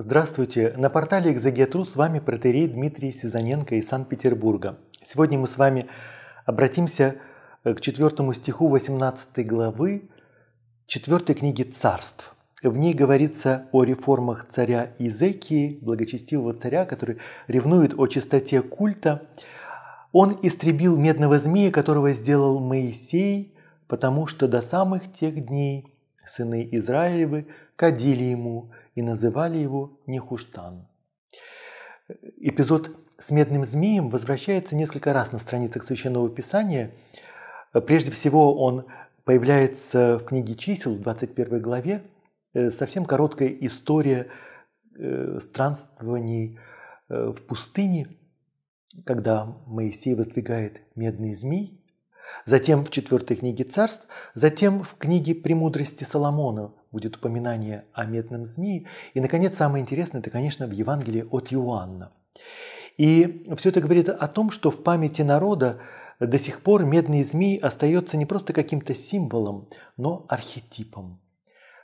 Здравствуйте! На портале «Экзегетру» с вами протерей Дмитрий Сизаненко из Санкт-Петербурга. Сегодня мы с вами обратимся э, к четвертому стиху 18 главы четвертой книги «Царств». В ней говорится о реформах царя Изекии, благочестивого царя, который ревнует о чистоте культа. Он истребил медного змея, которого сделал Моисей, потому что до самых тех дней сыны Израилевы кадили ему и называли его Нехуштан. Эпизод с медным змеем возвращается несколько раз на страницах Священного Писания. Прежде всего он появляется в книге чисел в 21 главе. Э, совсем короткая история э, странствований э, в пустыне, когда Моисей воздвигает медный змей, затем в четвертой книге царств, затем в книге «Премудрости Соломона» будет упоминание о медном змее. И, наконец, самое интересное, это, конечно, в Евангелии от Иоанна. И все это говорит о том, что в памяти народа до сих пор медный змей остается не просто каким-то символом, но архетипом.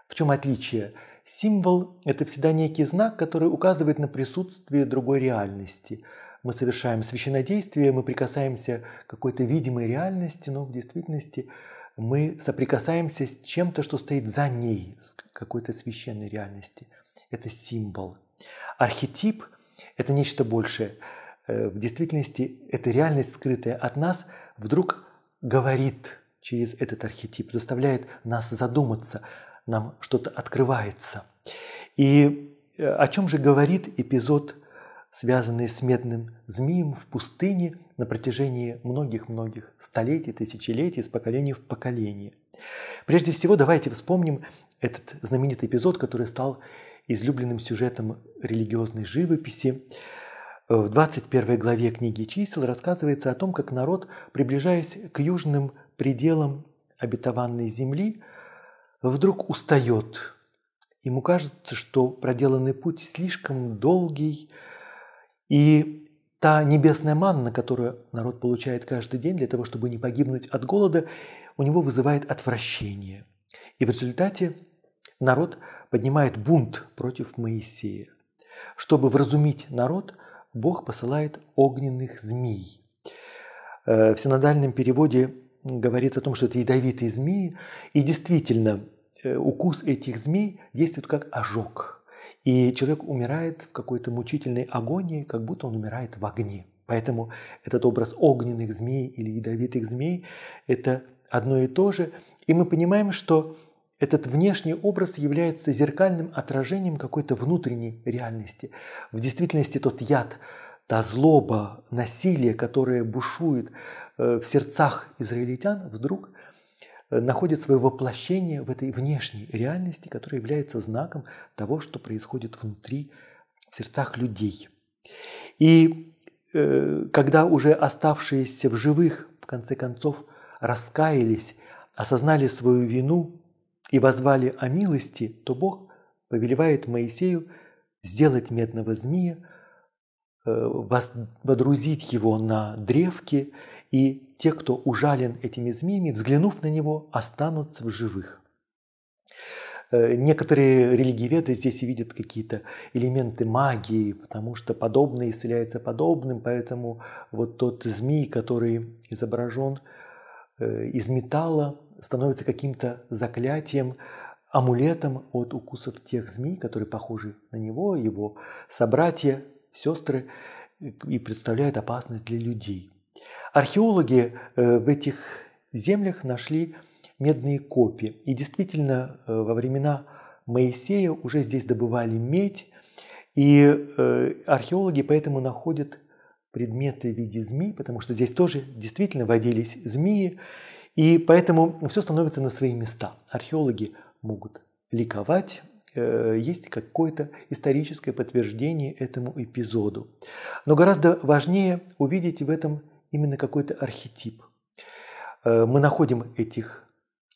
В чем отличие? Символ – это всегда некий знак, который указывает на присутствие другой реальности. Мы совершаем священнодействие, мы прикасаемся к какой-то видимой реальности, но в действительности мы соприкасаемся с чем-то, что стоит за ней, с какой-то священной реальности. Это символ. Архетип – это нечто большее. Э, в действительности эта реальность, скрытая от нас, вдруг говорит через этот архетип, заставляет нас задуматься, нам что-то открывается. И э, о чем же говорит эпизод, связанный с медным змеем в пустыне – на протяжении многих-многих столетий, тысячелетий, из поколения в поколение. Прежде всего, давайте вспомним этот знаменитый эпизод, который стал излюбленным сюжетом религиозной живописи. В 21 главе книги «Чисел» рассказывается о том, как народ, приближаясь к южным пределам обетованной земли, вдруг устает. Ему кажется, что проделанный путь слишком долгий, и Та небесная манна, которую народ получает каждый день для того, чтобы не погибнуть от голода, у него вызывает отвращение. И в результате народ поднимает бунт против Моисея. Чтобы вразумить народ, Бог посылает огненных змей. Э, в синодальном переводе говорится о том, что это ядовитые змеи, и действительно, э, укус этих змей действует как ожог. И человек умирает в какой-то мучительной агонии, как будто он умирает в огне. Поэтому этот образ огненных змей или ядовитых змей – это одно и то же. И мы понимаем, что этот внешний образ является зеркальным отражением какой-то внутренней реальности. В действительности тот яд, та злоба, насилие, которое бушует э, в сердцах израильтян, вдруг Э, находит свое воплощение в этой внешней реальности, которая является знаком того, что происходит внутри, в сердцах людей. И э, когда уже оставшиеся в живых, в конце концов, раскаялись, осознали свою вину и возвали о милости, то Бог повелевает Моисею сделать медного змея, э, водрузить его на древки и те, кто ужален этими змеями, взглянув на него, останутся в живых. Э, некоторые религиоведы здесь видят какие-то элементы магии, потому что подобное исцеляется подобным, поэтому вот тот змей, который изображен э, из металла, становится каким-то заклятием, амулетом от укусов тех змей, которые похожи на него, его собратья, сестры, и представляют опасность для людей. Археологи э, в этих землях нашли медные копии. И действительно, э, во времена Моисея уже здесь добывали медь, и э, археологи поэтому находят предметы в виде змей, потому что здесь тоже действительно водились змеи, и поэтому все становится на свои места. Археологи могут ликовать, есть какое-то историческое подтверждение этому эпизоду. Но гораздо важнее увидеть в этом именно какой-то архетип. Э, мы находим этих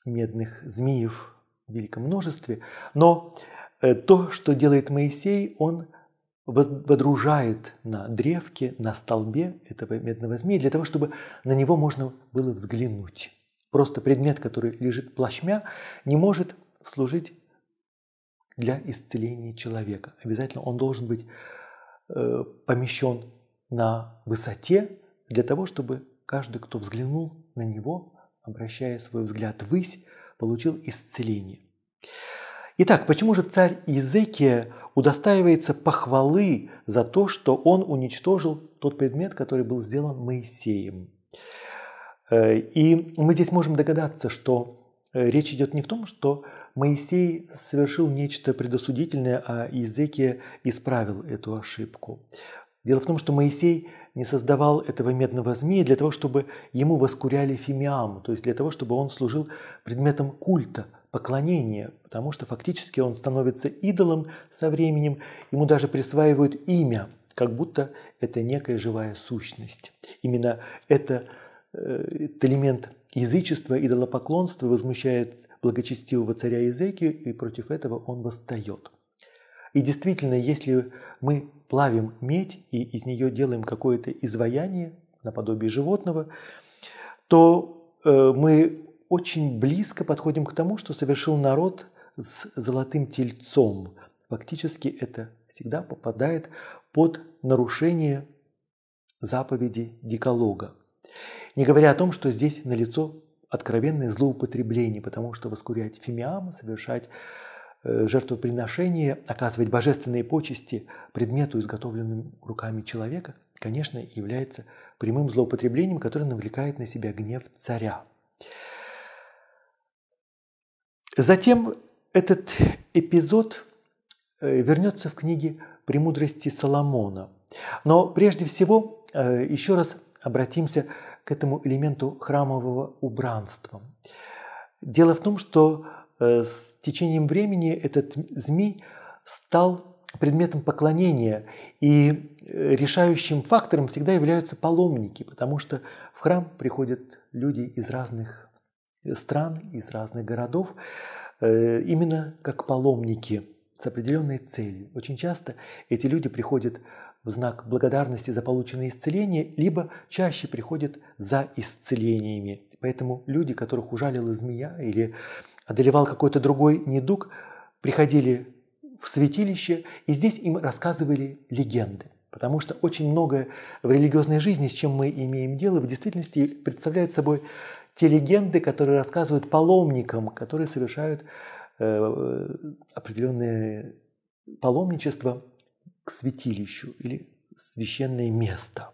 медных змеев в великом множестве, но э, то, что делает Моисей, он водружает на древке, на столбе этого медного змея, для того, чтобы на него можно было взглянуть. Просто предмет, который лежит плашмя, не может служить для исцеления человека. Обязательно он должен быть э, помещен на высоте, для того, чтобы каждый, кто взглянул на него, обращая свой взгляд ввысь, получил исцеление. Итак, почему же царь Иезекия удостаивается похвалы за то, что он уничтожил тот предмет, который был сделан Моисеем? Э, и мы здесь можем догадаться, что э, речь идет не в том, что Моисей совершил нечто предосудительное, а Иезекия исправил эту ошибку. Дело в том, что Моисей не создавал этого медного змея для того, чтобы ему воскуряли фимиам, то есть для того, чтобы он служил предметом культа, поклонения, потому что фактически он становится идолом со временем, ему даже присваивают имя, как будто это некая живая сущность. Именно это, э, этот элемент язычества, идолопоклонства возмущает благочестивого царя Иезекию, и против этого он восстает. И действительно, если мы плавим медь и из нее делаем какое-то изваяние, наподобие животного, то э, мы очень близко подходим к тому, что совершил народ с золотым тельцом. Фактически это всегда попадает под нарушение заповеди диколога. Не говоря о том, что здесь налицо откровенное злоупотребление, потому что воскурять фимиам, совершать Э, жертвоприношение, оказывать божественные почести предмету, изготовленным руками человека, конечно, является прямым злоупотреблением, которое навлекает на себя гнев царя. Затем этот эпизод э, вернется в книге «Премудрости Соломона». Но прежде всего э, еще раз обратимся к этому элементу храмового убранства. Дело в том, что Э, с течением времени этот змей стал предметом поклонения. И э, решающим фактором всегда являются паломники, потому что в храм приходят люди из разных э, стран, из разных городов, именно как паломники с определенной целью. Очень часто эти люди приходят в знак благодарности за полученное исцеление, либо чаще приходят за исцелениями. Поэтому люди, которых ужалила змея или одолевал какой-то другой недуг, приходили в святилище, и здесь им рассказывали легенды. Потому что очень многое в религиозной жизни, с чем мы имеем дело, в действительности представляет собой те легенды, которые рассказывают паломникам, которые совершают э, определенное паломничество к святилищу или священное место.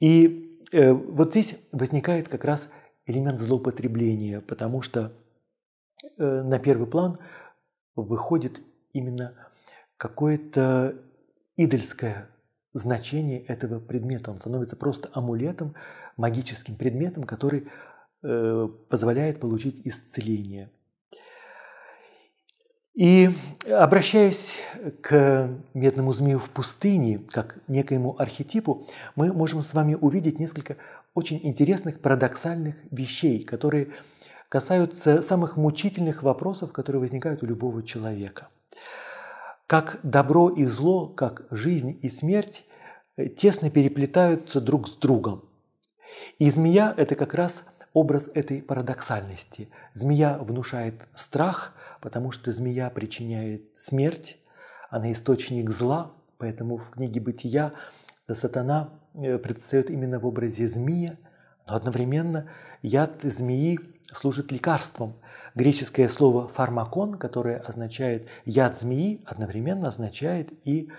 И э, вот здесь возникает как раз элемент злоупотребления, потому что Э, на первый план выходит именно какое-то идольское значение этого предмета. Он становится просто амулетом, магическим предметом, который э, позволяет получить исцеление. И обращаясь к медному змею в пустыне, как некоему архетипу, мы можем с вами увидеть несколько очень интересных парадоксальных вещей, которые касаются самых мучительных вопросов, которые возникают у любого человека. Как добро и зло, как жизнь и смерть э, тесно переплетаются друг с другом. И змея – это как раз образ этой парадоксальности. Змея внушает страх, потому что змея причиняет смерть, она источник зла, поэтому в книге «Бытия» сатана э, предстает именно в образе змея, но одновременно яд змеи служит лекарством. Греческое слово «фармакон», которое означает «яд змеи», одновременно означает и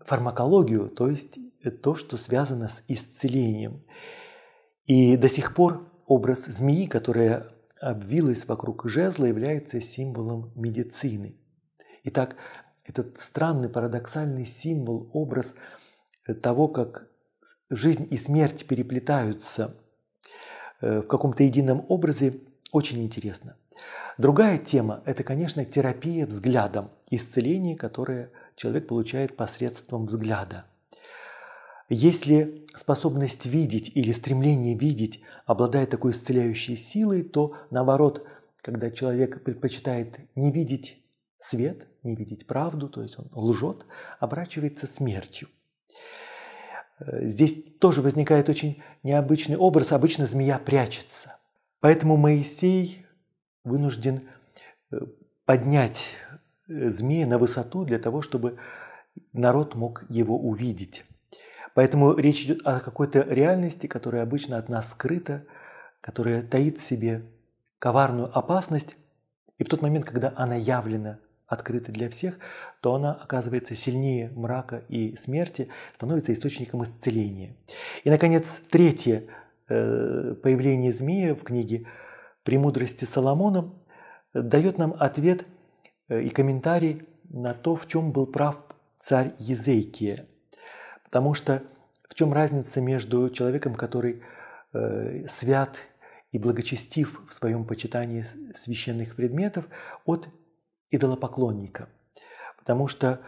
фармакологию, то есть то, что связано с исцелением. И до сих пор образ змеи, которая обвилась вокруг жезла, является символом медицины. Итак, этот странный парадоксальный символ, образ того, как жизнь и смерть переплетаются э, в каком-то едином образе, очень интересно. Другая тема – это, конечно, терапия взглядом, исцеление, которое человек получает посредством взгляда. Если способность видеть или стремление видеть обладает такой исцеляющей силой, то наоборот, когда человек предпочитает не видеть свет, не видеть правду, то есть он лжет, оборачивается смертью. Э, здесь тоже возникает очень необычный образ. Обычно змея прячется. Поэтому Моисей вынужден э, поднять э, змея на высоту для того, чтобы народ мог его увидеть. Поэтому речь идет о какой-то реальности, которая обычно от нас скрыта, которая таит в себе коварную опасность. И в тот момент, когда она явлена открыта для всех, то она оказывается сильнее мрака и смерти, становится источником исцеления. И, наконец, третье э, появление змея в книге «Премудрости Соломона» дает нам ответ э, и комментарий на то, в чем был прав царь Езейкия. Потому что в чем разница между человеком, который э, свят и благочестив в своем почитании священных предметов, от идолопоклонника. Потому что,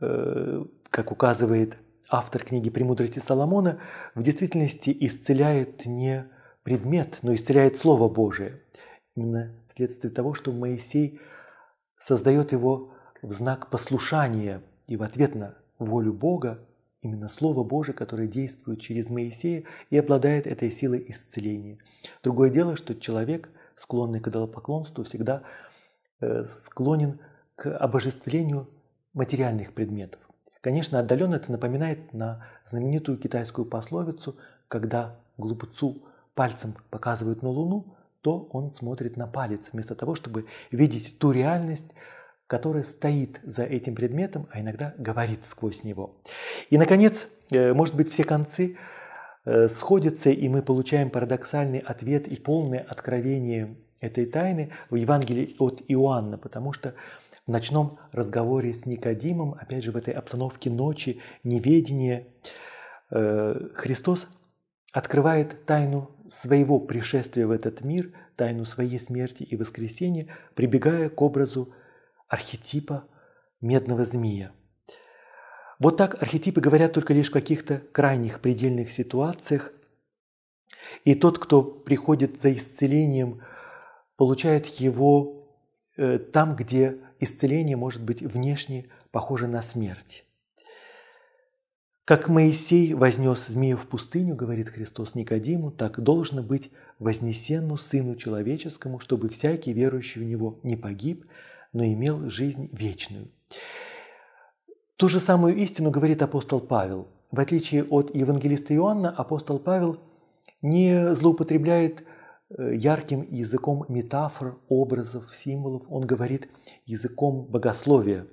э, как указывает автор книги «Премудрости Соломона», в действительности исцеляет не предмет, но исцеляет Слово Божие. Именно вследствие того, что Моисей создает его в знак послушания и в ответ на волю Бога, именно Слово Божие, которое действует через Моисея и обладает этой силой исцеления. Другое дело, что человек, склонный к идолопоклонству, всегда Э, склонен к обожествлению материальных предметов. Конечно, отдаленно это напоминает на знаменитую китайскую пословицу, когда глупцу пальцем показывают на Луну, то он смотрит на палец, вместо того, чтобы видеть ту реальность, которая стоит за этим предметом, а иногда говорит сквозь него. И, наконец, э, может быть, все концы э, сходятся, и мы получаем парадоксальный ответ и полное откровение этой тайны в Евангелии от Иоанна, потому что в ночном разговоре с Никодимом, опять же в этой обстановке ночи, неведения, э, Христос открывает тайну своего пришествия в этот мир, тайну своей смерти и воскресения, прибегая к образу архетипа медного змея. Вот так архетипы говорят только лишь в каких-то крайних предельных ситуациях. И тот, кто приходит за исцелением – получает его э, там, где исцеление может быть внешне похоже на смерть. Как Моисей вознес змею в пустыню, говорит Христос Никодиму, так должно быть вознесену Сыну Человеческому, чтобы всякий верующий в Него не погиб, но имел жизнь вечную. Ту же самую истину говорит апостол Павел. В отличие от евангелиста Иоанна, апостол Павел не злоупотребляет Э, ярким языком метафор, образов, символов. Он говорит языком богословия.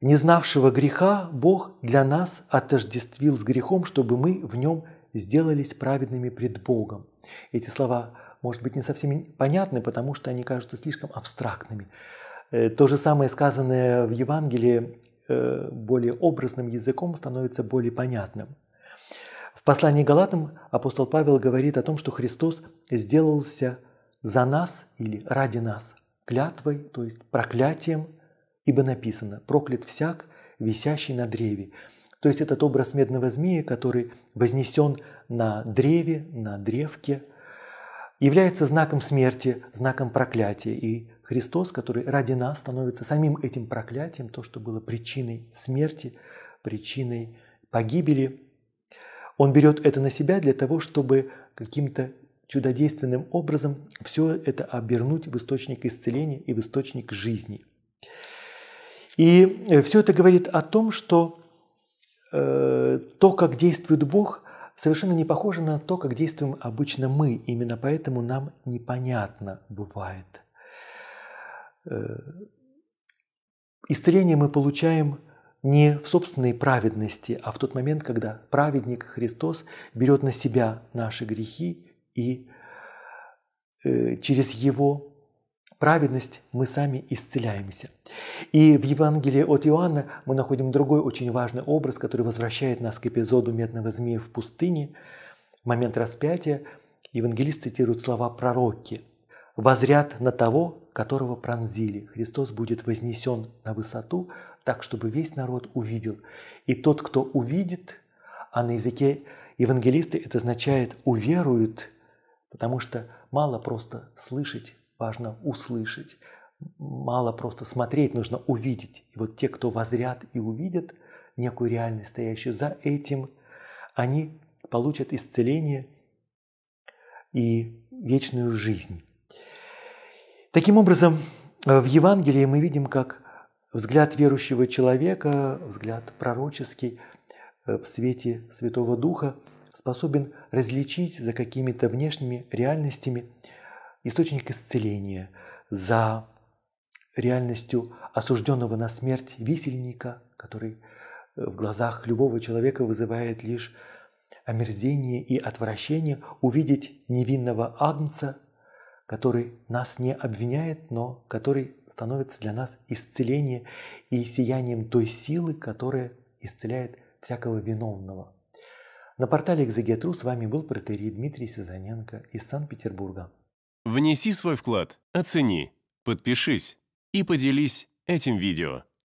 Не знавшего греха Бог для нас отождествил с грехом, чтобы мы в нем сделались праведными пред Богом. Эти слова, может быть, не совсем понятны, потому что они кажутся слишком абстрактными. Э, то же самое, сказанное в Евангелии э, более образным языком, становится более понятным послании Галатам апостол Павел говорит о том, что Христос сделался за нас или ради нас клятвой, то есть проклятием, ибо написано «проклят всяк, висящий на древе». То есть этот образ медного змея, который вознесен на древе, на древке, является знаком смерти, знаком проклятия. И Христос, который ради нас становится самим этим проклятием, то, что было причиной смерти, причиной погибели – он берет это на себя для того, чтобы каким-то чудодейственным образом все это обернуть в источник исцеления и в источник жизни. И э, все это говорит о том, что э, то, как действует Бог, совершенно не похоже на то, как действуем обычно мы. Именно поэтому нам непонятно бывает. Э, исцеление мы получаем – не в собственной праведности, а в тот момент, когда праведник Христос берет на себя наши грехи, и э, через его праведность мы сами исцеляемся. И в Евангелии от Иоанна мы находим другой очень важный образ, который возвращает нас к эпизоду медного змея в пустыне. В момент распятия евангелист цитирует слова пророки. «Возряд на того, которого пронзили. Христос будет вознесен на высоту, так, чтобы весь народ увидел. И тот, кто увидит, а на языке евангелисты это означает «уверует», потому что мало просто слышать, важно услышать, мало просто смотреть, нужно увидеть. И вот те, кто возрят и увидят некую реальность, стоящую за этим, они получат исцеление и вечную жизнь. Таким образом, э, в Евангелии мы видим, как Взгляд верующего человека, взгляд пророческий э, в свете Святого Духа способен различить за какими-то внешними реальностями источник исцеления, за реальностью осужденного на смерть висельника, который э, в глазах любого человека вызывает лишь омерзение и отвращение увидеть невинного агнца, который нас не обвиняет, но который становится для нас исцелением и сиянием той силы, которая исцеляет всякого виновного. На портале «Экзегетру» с вами был протерий Дмитрий Сазаненко из Санкт-Петербурга. Внеси свой вклад, оцени, подпишись и поделись этим видео.